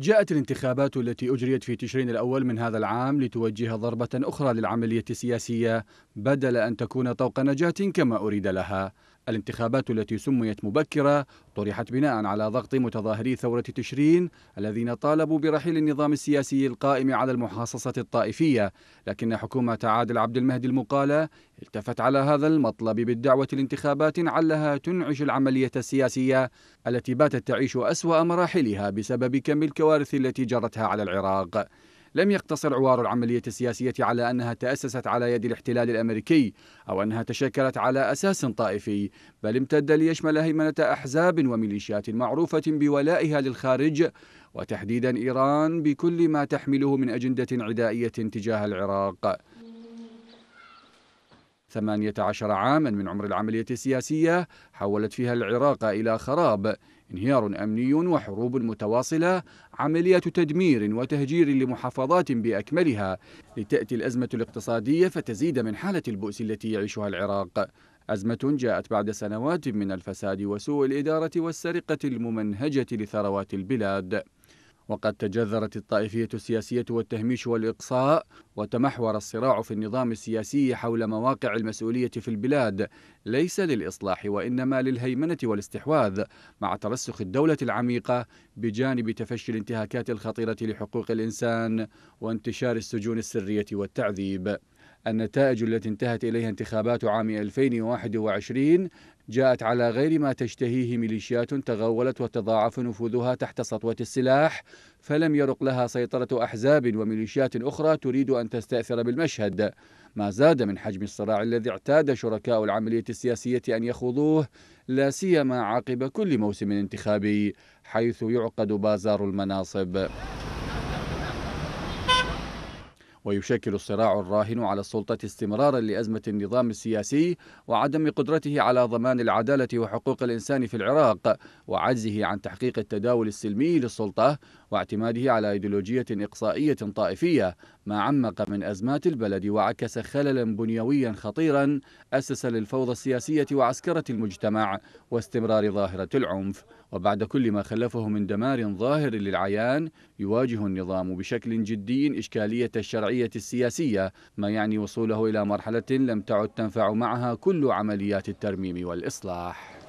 جاءت الانتخابات التي أجريت في تشرين الأول من هذا العام لتوجه ضربة أخرى للعملية السياسية بدل أن تكون طوق نجاة كما أريد لها الانتخابات التي سميت مبكرة طرحت بناء على ضغط متظاهري ثورة تشرين الذين طالبوا برحيل النظام السياسي القائم على المحاصصة الطائفية لكن حكومة عادل عبد المهدي المقالة التفت على هذا المطلب بالدعوة لانتخابات علها تنعش العملية السياسية التي باتت تعيش أسوأ مراحلها بسبب كم الكوارث التي جرتها على العراق لم يقتصر عوار العملية السياسية على أنها تأسست على يد الاحتلال الأمريكي أو أنها تشكلت على أساس طائفي بل امتد ليشمل هيمنة أحزاب وميليشيات معروفة بولائها للخارج وتحديدا إيران بكل ما تحمله من أجندة عدائية تجاه العراق 18 عاما من عمر العملية السياسية حولت فيها العراق إلى خراب انهيار أمني وحروب متواصلة عملية تدمير وتهجير لمحافظات بأكملها لتأتي الأزمة الاقتصادية فتزيد من حالة البؤس التي يعيشها العراق أزمة جاءت بعد سنوات من الفساد وسوء الإدارة والسرقة الممنهجة لثروات البلاد وقد تجذرت الطائفية السياسية والتهميش والإقصاء وتمحور الصراع في النظام السياسي حول مواقع المسؤولية في البلاد ليس للإصلاح وإنما للهيمنة والاستحواذ مع ترسخ الدولة العميقة بجانب تفشي الانتهاكات الخطيرة لحقوق الإنسان وانتشار السجون السرية والتعذيب النتائج التي انتهت إليها انتخابات عام 2021 جاءت على غير ما تشتهيه ميليشيات تغولت وتضاعف نفوذها تحت سطوة السلاح فلم يرق لها سيطرة أحزاب وميليشيات أخرى تريد أن تستأثر بالمشهد ما زاد من حجم الصراع الذي اعتاد شركاء العملية السياسية أن يخوضوه لا سيما عقب كل موسم انتخابي حيث يعقد بازار المناصب ويشكل الصراع الراهن على السلطة استمرارا لأزمة النظام السياسي وعدم قدرته على ضمان العدالة وحقوق الإنسان في العراق وعجزه عن تحقيق التداول السلمي للسلطة واعتماده على ايديولوجية إقصائية طائفية ما عمق من أزمات البلد وعكس خللا بنيويا خطيرا أسس للفوضى السياسية وعسكرة المجتمع واستمرار ظاهرة العنف وبعد كل ما خلفه من دمار ظاهر للعيان يواجه النظام بشكل جدي إشكالية الشرع الوضعيه السياسية ما يعني وصوله إلى مرحلة لم تعد تنفع معها كل عمليات الترميم والإصلاح